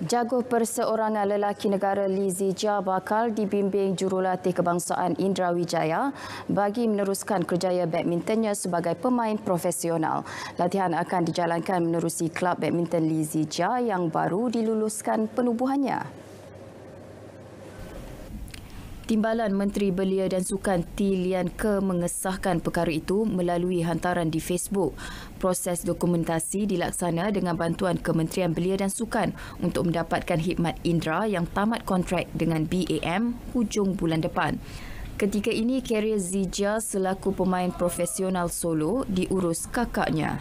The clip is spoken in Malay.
Jaguh perseorangan lelaki negara Lee Zijia bakal dibimbing jurulatih kebangsaan Indra Wijaya bagi meneruskan kerjaya badmintonnya sebagai pemain profesional. Latihan akan dijalankan menerusi klub badminton Lee Zijia yang baru diluluskan penubuhannya. Timbalan Menteri Belia dan Sukan T. Lian Ke mengesahkan perkara itu melalui hantaran di Facebook. Proses dokumentasi dilaksana dengan bantuan Kementerian Belia dan Sukan untuk mendapatkan khidmat Indra yang tamat kontrak dengan BAM hujung bulan depan. Ketika ini, karier Zijia selaku pemain profesional solo diurus kakaknya.